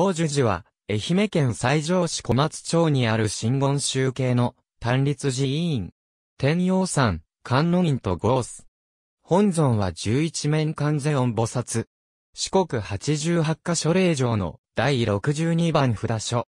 宝樹寺は、愛媛県西条市小松町にある真言集計の単立寺委員。天陽山、観音院とゴース。本尊は十一面観世音菩薩。四国八十八箇所霊場の第62番札所。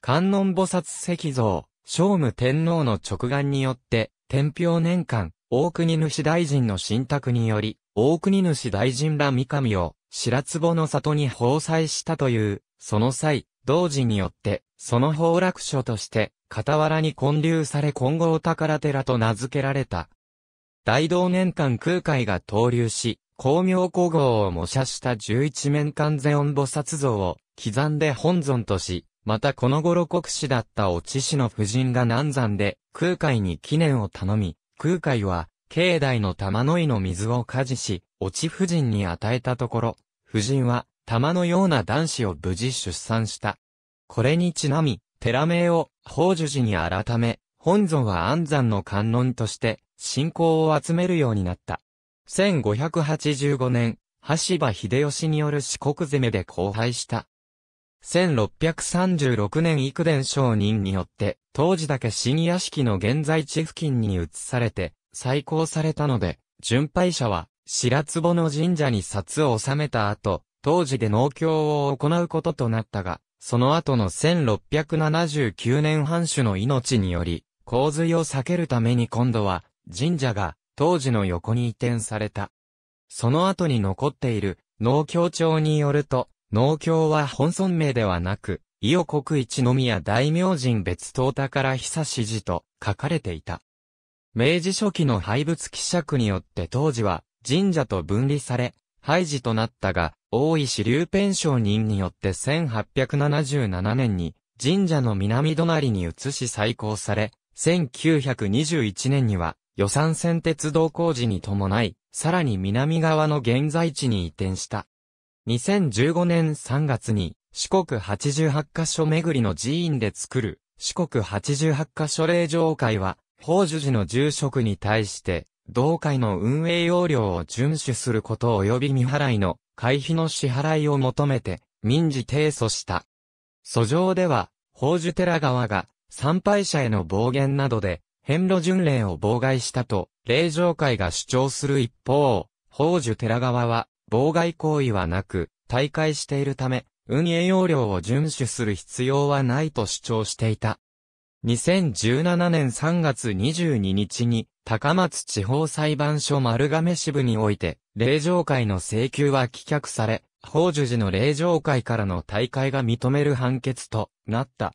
観音菩薩石像、聖武天皇の直眼によって、天平年間、大国主大臣の信託により、大国主大臣ら三上を、白壺の里に放祭したというその際、同時によって、その崩落所として、傍らに建立され金剛宝寺と名付けられた。大同年間空海が投流し、光明古号を模写した十一面観世音菩薩像を刻んで本尊とし、またこの頃国士だったお知氏の夫人が南山で空海に記念を頼み、空海は境内の玉の井の水を加事し、お知夫人に与えたところ、夫人は玉のような男子を無事出産した。これにちなみ、寺名を宝珠寺に改め、本尊は安山の観音として、信仰を集めるようになった。1585年、橋場秀吉による四国攻めで荒廃した。1636年幾伝承人によって、当時だけ新屋敷の現在地付近に移されて、再興されたので、巡拝者は、白坪の神社に札を収めた後、当時で農協を行うこととなったが、その後の1679年藩主の命により、洪水を避けるために今度は、神社が、当時の横に移転された。その後に残っている、農協庁によると、農協は本村名ではなく、伊予国一の宮大明神別東ら久志寺と書かれていた。明治初期の廃仏希釈によって当時は神社と分離され、廃寺となったが、大石竜 p e 人によって1877年に神社の南隣に移し再興され、1921年には予算線鉄道工事に伴い、さらに南側の現在地に移転した。2015年3月に四国八十八カ所巡りの寺院で作る四国八十八カ所霊場会は、宝樹寺の住職に対して、同会の運営要領を遵守すること及び未払いの会費の支払いを求めて、民事提訴した。訴状では、宝珠寺側が参拝者への暴言などで、遍路巡礼を妨害したと、霊場会が主張する一方、宝珠寺側は、妨害行為はなく、大会しているため、運営要領を遵守する必要はないと主張していた。2017年3月22日に、高松地方裁判所丸亀支部において、霊場会の請求は棄却され、法樹寺の霊場会からの大会が認める判決となった。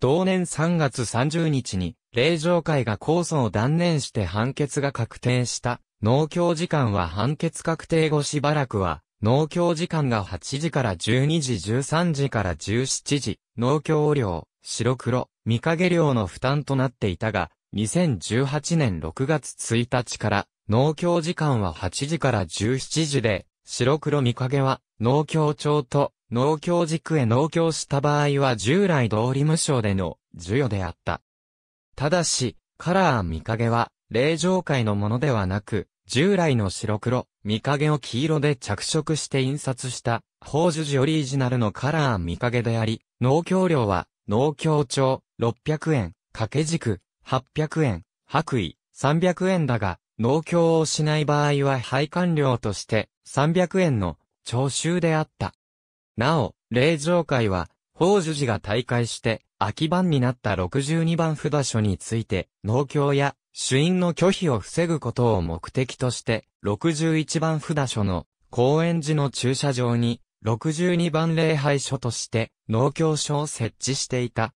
同年3月30日に、霊場会が控訴を断念して判決が確定した。農協時間は判決確定後しばらくは、農協時間が8時から12時13時から17時、農協料、白黒、見影料の負担となっていたが、2018年6月1日から、農協時間は8時から17時で、白黒見影は、農協庁と、農協軸へ農協した場合は従来通り無償での授与であった。ただし、カラー見影は、霊場界のものではなく、従来の白黒、見影を黄色で着色して印刷した、宝珠寺オリジナルのカラー見影であり、農協料は、農協町、600円、掛け軸、800円、白衣、300円だが、農協をしない場合は配管料として300円の徴収であった。なお、霊場会は、宝樹寺が大会して、秋番になった62番札所について、農協や主因の拒否を防ぐことを目的として、61番札所の公園寺の駐車場に62番礼拝所として農協所を設置していた。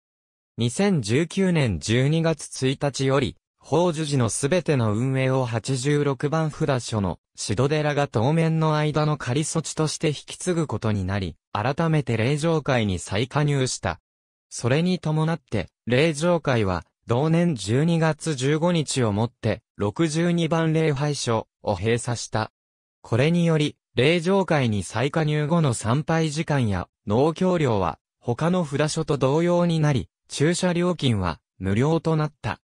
2019年12月1日より、法樹寺のすべての運営を86番札所の、シド寺が当面の間の仮措置として引き継ぐことになり、改めて霊場会に再加入した。それに伴って、霊場会は、同年12月15日をもって、62番礼拝所を閉鎖した。これにより、霊場会に再加入後の参拝時間や農協料は他の札所と同様になり、駐車料金は無料となった。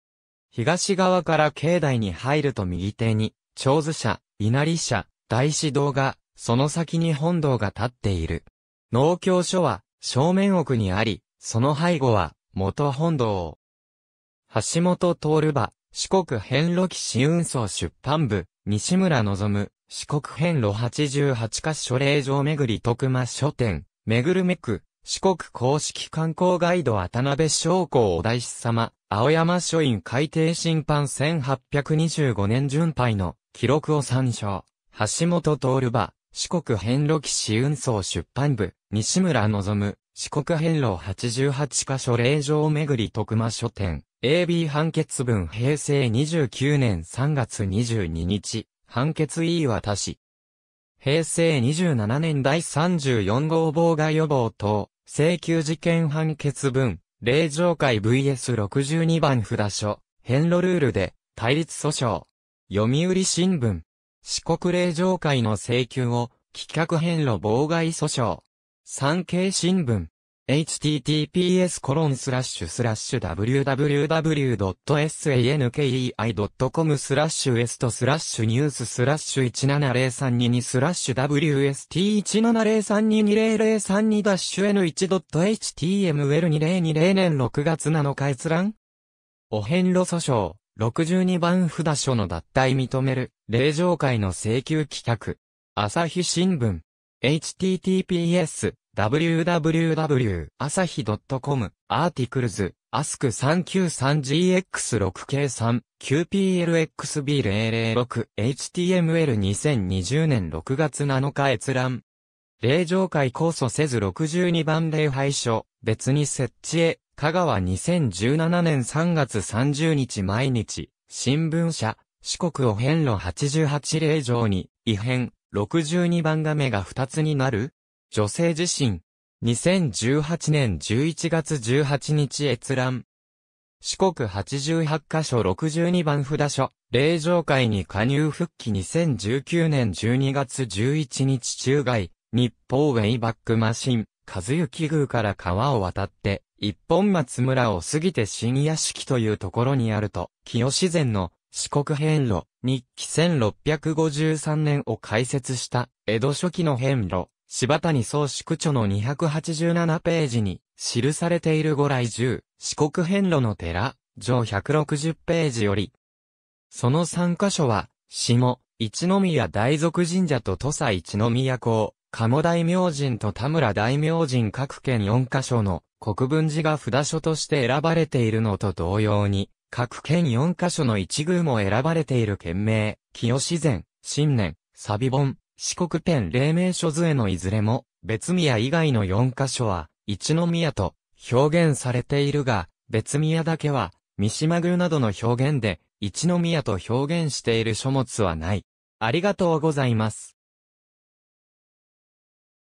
東側から境内に入ると右手に、長寿社、稲荷社、大師堂が、その先に本堂が立っている。農協所は正面奥にあり、その背後は元本堂橋本徹場、四国遍路記試運送出版部、西村望む、四国遍路十八カ所霊場巡り徳間書店、巡るめく、四国公式観光ガイド渡辺将校お大師様、青山書院海底審判1825年巡拝の記録を参照。橋本徹場、四国遍路騎士運送出版部、西村望、四国遍路十八カ所霊場巡り徳間書店、AB 判決文平成29年3月22日。判決言い渡し。平成27年第34号妨害予防等、請求事件判決文、令状会 VS62 番札所、変路ルールで、対立訴訟。読売新聞。四国令状会の請求を、棄却変路妨害訴訟。産経新聞。https コロンスラッシュスラッシュ www.sankei.com スラッシュ west スラッシュニューススラッシュ17032スラッシュ wst170322032 ダッシュ n1.html2020 年6月7日閲覧お遍路訴訟、62番札所の脱退認める、霊場会の請求企画。朝日新聞。https www 朝日 .com アーティクルズアスク 393GX6K3 QPLXB006 HTML2020 年6月7日閲覧霊場会控訴せず62番霊廃所、別に設置へ香川2017年3月30日毎日新聞社四国を遍路88霊場に異変62番画面が2つになる女性自身。2018年11月18日閲覧。四国88カ所62番札所、霊場会に加入復帰2019年12月11日中外、日報ウェイバックマシン、和幸宮から川を渡って、一本松村を過ぎて新屋敷というところにあると、清自然の四国遍路、日記1653年を開設した、江戸初期の遍路、柴谷総宿著の287ページに記されている五来十、四国遍路の寺、上160ページより。その3箇所は、下、一宮大俗神社と土佐一宮港、鴨大明神と田村大明神各県4箇所の国分寺が札所として選ばれているのと同様に、各県4箇所の一宮も選ばれている県名、清自然、新年、サビ本、四国ペ黎明書図へのいずれも、別宮以外の4箇所は、一宮と表現されているが、別宮だけは、三島宮などの表現で、一宮と表現している書物はない。ありがとうございます。